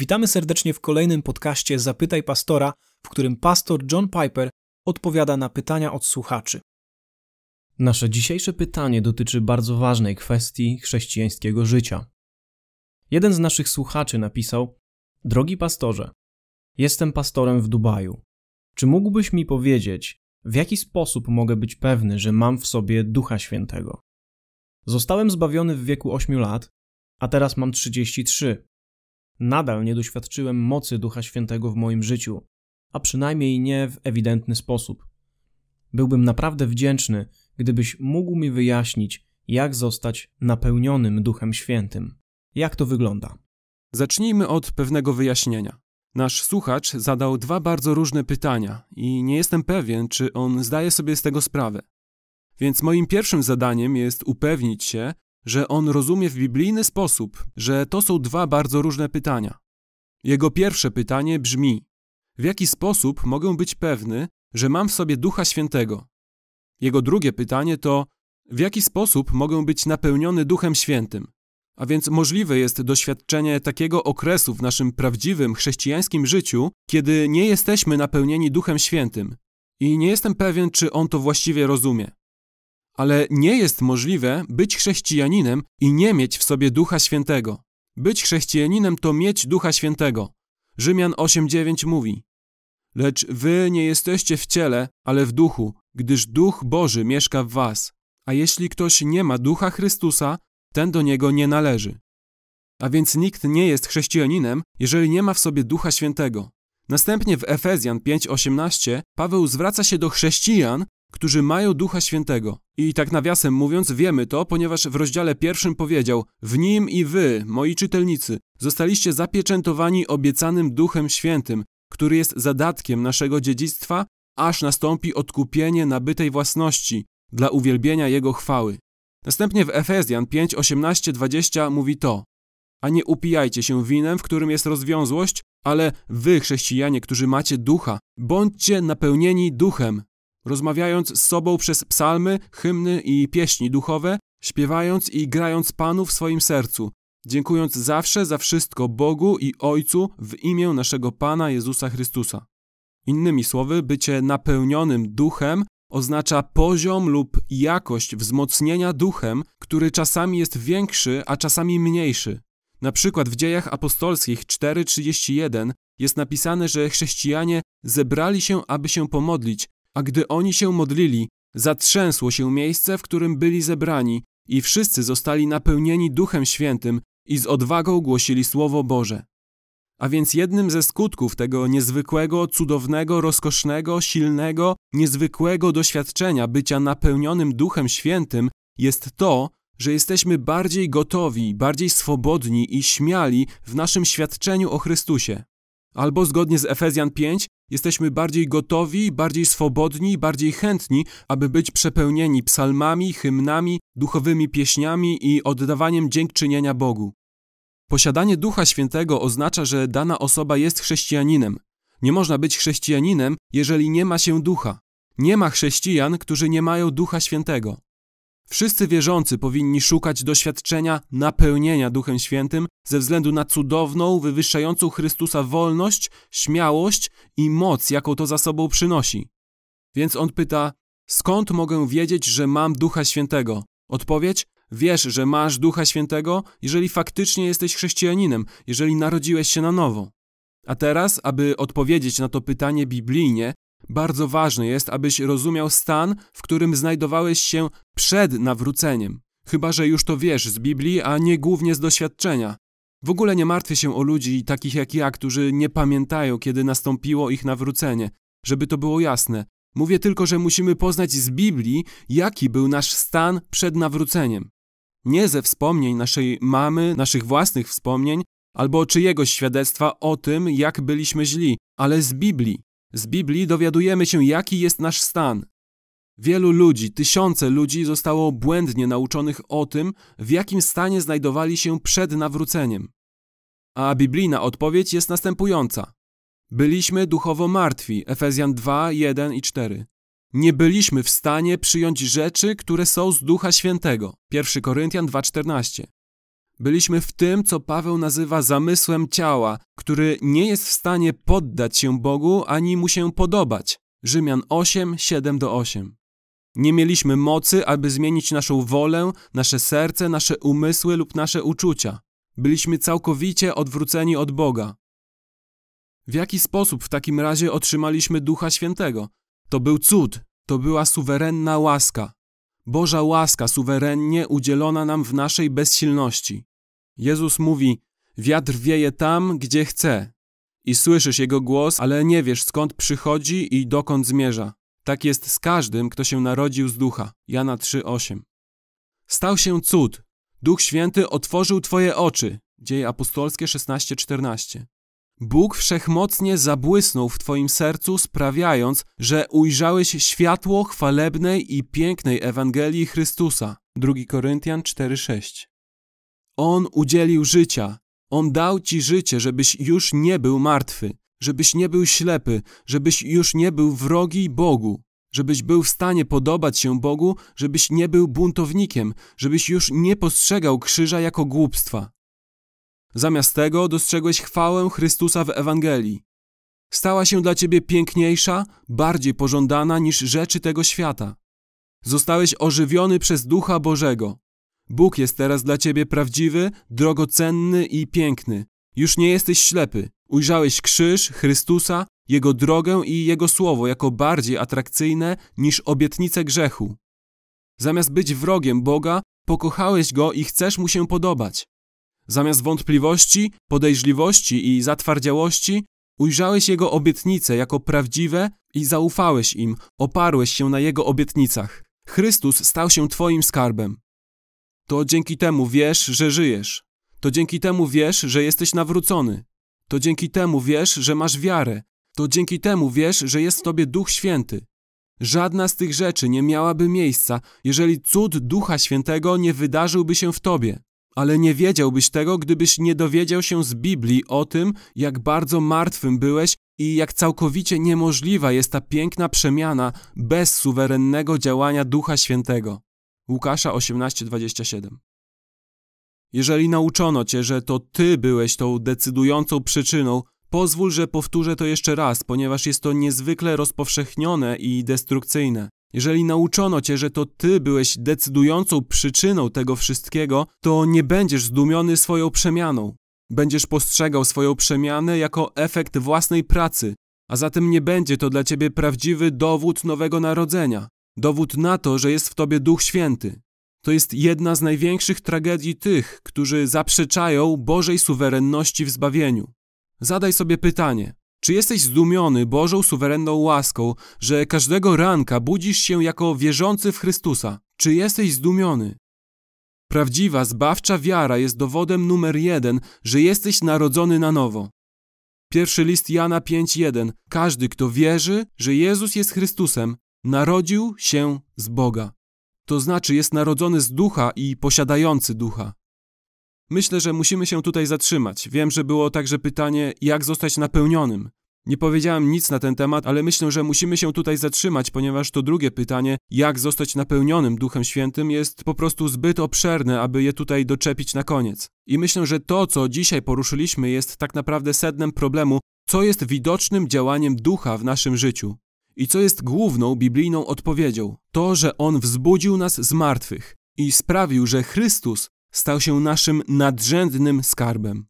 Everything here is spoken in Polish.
Witamy serdecznie w kolejnym podcaście Zapytaj Pastora, w którym pastor John Piper odpowiada na pytania od słuchaczy. Nasze dzisiejsze pytanie dotyczy bardzo ważnej kwestii chrześcijańskiego życia. Jeden z naszych słuchaczy napisał: Drogi pastorze, jestem pastorem w Dubaju. Czy mógłbyś mi powiedzieć, w jaki sposób mogę być pewny, że mam w sobie Ducha Świętego? Zostałem zbawiony w wieku 8 lat, a teraz mam 33 nadal nie doświadczyłem mocy Ducha Świętego w moim życiu, a przynajmniej nie w ewidentny sposób. Byłbym naprawdę wdzięczny, gdybyś mógł mi wyjaśnić, jak zostać napełnionym Duchem Świętym. Jak to wygląda? Zacznijmy od pewnego wyjaśnienia. Nasz słuchacz zadał dwa bardzo różne pytania i nie jestem pewien, czy on zdaje sobie z tego sprawę. Więc moim pierwszym zadaniem jest upewnić się, że on rozumie w biblijny sposób, że to są dwa bardzo różne pytania. Jego pierwsze pytanie brzmi: W jaki sposób mogę być pewny, że mam w sobie Ducha Świętego? Jego drugie pytanie to: W jaki sposób mogę być napełniony Duchem Świętym? A więc możliwe jest doświadczenie takiego okresu w naszym prawdziwym chrześcijańskim życiu, kiedy nie jesteśmy napełnieni Duchem Świętym. I nie jestem pewien, czy on to właściwie rozumie ale nie jest możliwe być chrześcijaninem i nie mieć w sobie Ducha Świętego. Być chrześcijaninem to mieć Ducha Świętego. Rzymian 8:9 mówi: Lecz wy nie jesteście w ciele, ale w duchu, gdyż Duch Boży mieszka w was. A jeśli ktoś nie ma Ducha Chrystusa, ten do niego nie należy. A więc nikt nie jest chrześcijaninem, jeżeli nie ma w sobie Ducha Świętego. Następnie w Efezjan 5:18 Paweł zwraca się do chrześcijan, którzy mają Ducha Świętego. I tak nawiasem mówiąc, wiemy to, ponieważ w rozdziale pierwszym powiedział: W nim i wy, moi czytelnicy, zostaliście zapieczętowani obiecanym Duchem Świętym, który jest zadatkiem naszego dziedzictwa, aż nastąpi odkupienie nabytej własności dla uwielbienia Jego chwały. Następnie w Efezjan 5, 18, 20 mówi to: A nie upijajcie się winem, w którym jest rozwiązłość, ale wy, chrześcijanie, którzy macie ducha, bądźcie napełnieni duchem, rozmawiając z sobą przez psalmy, hymny i pieśni duchowe, śpiewając i grając Panu w swoim sercu, dziękując zawsze za wszystko Bogu i Ojcu w imię naszego Pana Jezusa Chrystusa. Innymi słowy, bycie napełnionym duchem oznacza poziom lub jakość wzmocnienia duchem, który czasami jest większy, a czasami mniejszy. Na przykład w Dziejach Apostolskich 4:31 jest napisane, że chrześcijanie zebrali się, aby się pomodlić, a gdy oni się modlili, zatrzęsło się miejsce, w którym byli zebrani, i wszyscy zostali napełnieni Duchem Świętym i z odwagą głosili Słowo Boże. A więc jednym ze skutków tego niezwykłego, cudownego, rozkosznego, silnego, niezwykłego doświadczenia bycia napełnionym Duchem Świętym jest to, że jesteśmy bardziej gotowi, bardziej swobodni i śmiali w naszym świadczeniu o Chrystusie. Albo zgodnie z Efezjan 5 jesteśmy bardziej gotowi, bardziej swobodni, bardziej chętni, aby być przepełnieni psalmami, hymnami, duchowymi pieśniami i oddawaniem dziękczynienia Bogu. Posiadanie Ducha Świętego oznacza, że dana osoba jest chrześcijaninem. Nie można być chrześcijaninem, jeżeli nie ma się ducha. Nie ma chrześcijan, którzy nie mają Ducha Świętego. Wszyscy wierzący powinni szukać doświadczenia napełnienia Duchem Świętym ze względu na cudowną, wywyższającą Chrystusa wolność, śmiałość i moc, jaką to za sobą przynosi. Więc on pyta: Skąd mogę wiedzieć, że mam Ducha Świętego? Odpowiedź: Wiesz, że masz Ducha Świętego, jeżeli faktycznie jesteś chrześcijaninem, jeżeli narodziłeś się na nowo. A teraz, aby odpowiedzieć na to pytanie biblijnie, bardzo ważne jest, abyś rozumiał stan, w którym znajdowałeś się przed nawróceniem. Chyba, że już to wiesz z Biblii, a nie głównie z doświadczenia. W ogóle nie martwię się o ludzi takich jak ja, którzy nie pamiętają, kiedy nastąpiło ich nawrócenie. Żeby to było jasne. Mówię tylko, że musimy poznać z Biblii, jaki był nasz stan przed nawróceniem. Nie ze wspomnień naszej mamy, naszych własnych wspomnień, albo czyjegoś świadectwa o tym, jak byliśmy źli, ale z Biblii. Z Biblii dowiadujemy się, jaki jest nasz stan. Wielu ludzi, tysiące ludzi zostało błędnie nauczonych o tym, w jakim stanie znajdowali się przed nawróceniem. A biblijna odpowiedź jest następująca. Byliśmy duchowo martwi, Efezjan 2, 1 i 4. Nie byliśmy w stanie przyjąć rzeczy, które są z Ducha Świętego, 1 Koryntian 2,14. Byliśmy w tym, co Paweł nazywa zamysłem ciała, który nie jest w stanie poddać się Bogu ani mu się podobać. Rzymian 8, 7 8. Nie mieliśmy mocy, aby zmienić naszą wolę, nasze serce, nasze umysły lub nasze uczucia. Byliśmy całkowicie odwróceni od Boga. W jaki sposób w takim razie otrzymaliśmy Ducha Świętego? To był cud, to była suwerenna łaska. Boża łaska suwerennie udzielona nam w naszej bezsilności. Jezus mówi: Wiatr wieje tam, gdzie chce. I słyszysz jego głos, ale nie wiesz skąd przychodzi i dokąd zmierza. Tak jest z każdym, kto się narodził z ducha. Jana 3:8. Stał się cud. Duch Święty otworzył twoje oczy. Dzieje apostolskie 16:14. Bóg wszechmocnie zabłysnął w twoim sercu, sprawiając, że ujrzałeś światło chwalebnej i pięknej Ewangelii Chrystusa. 2 Koryntian 4:6. On udzielił życia. On dał ci życie, żebyś już nie był martwy, żebyś nie był ślepy, żebyś już nie był wrogi Bogu, żebyś był w stanie podobać się Bogu, żebyś nie był buntownikiem, żebyś już nie postrzegał krzyża jako głupstwa. Zamiast tego dostrzegłeś chwałę Chrystusa w Ewangelii. Stała się dla ciebie piękniejsza, bardziej pożądana niż rzeczy tego świata. Zostałeś ożywiony przez Ducha Bożego. Bóg jest teraz dla ciebie prawdziwy, drogocenny i piękny. Już nie jesteś ślepy. Ujrzałeś krzyż, Chrystusa, Jego drogę i Jego słowo jako bardziej atrakcyjne niż obietnice grzechu. Zamiast być wrogiem Boga, pokochałeś Go i chcesz Mu się podobać. Zamiast wątpliwości, podejrzliwości i zatwardziałości, ujrzałeś Jego obietnice jako prawdziwe i zaufałeś im, oparłeś się na Jego obietnicach. Chrystus stał się Twoim skarbem. To dzięki temu wiesz, że żyjesz. To dzięki temu wiesz, że jesteś nawrócony. To dzięki temu wiesz, że masz wiarę. To dzięki temu wiesz, że jest w tobie Duch Święty. Żadna z tych rzeczy nie miałaby miejsca, jeżeli cud Ducha Świętego nie wydarzyłby się w tobie. Ale nie wiedziałbyś tego, gdybyś nie dowiedział się z Biblii o tym, jak bardzo martwym byłeś i jak całkowicie niemożliwa jest ta piękna przemiana bez suwerennego działania Ducha Świętego. Łukasza 18:27. Jeżeli nauczono cię, że to ty byłeś tą decydującą przyczyną, pozwól, że powtórzę to jeszcze raz, ponieważ jest to niezwykle rozpowszechnione i destrukcyjne. Jeżeli nauczono cię, że to ty byłeś decydującą przyczyną tego wszystkiego, to nie będziesz zdumiony swoją przemianą. Będziesz postrzegał swoją przemianę jako efekt własnej pracy, a zatem nie będzie to dla ciebie prawdziwy dowód nowego narodzenia. Dowód na to, że jest w tobie Duch Święty. To jest jedna z największych tragedii tych, którzy zaprzeczają Bożej suwerenności w zbawieniu. Zadaj sobie pytanie: czy jesteś zdumiony Bożą suwerenną łaską, że każdego ranka budzisz się jako wierzący w Chrystusa? Czy jesteś zdumiony? Prawdziwa, zbawcza wiara jest dowodem numer jeden, że jesteś narodzony na nowo. Pierwszy list Jana 5:1. Każdy, kto wierzy, że Jezus jest Chrystusem, Narodził się z Boga, to znaczy jest narodzony z ducha i posiadający ducha. Myślę, że musimy się tutaj zatrzymać. Wiem, że było także pytanie, jak zostać napełnionym. Nie powiedziałem nic na ten temat, ale myślę, że musimy się tutaj zatrzymać, ponieważ to drugie pytanie, jak zostać napełnionym Duchem Świętym, jest po prostu zbyt obszerne, aby je tutaj doczepić na koniec. I myślę, że to, co dzisiaj poruszyliśmy, jest tak naprawdę sednem problemu, co jest widocznym działaniem Ducha w naszym życiu. I co jest główną biblijną odpowiedzią? To, że On wzbudził nas z martwych i sprawił, że Chrystus stał się naszym nadrzędnym skarbem.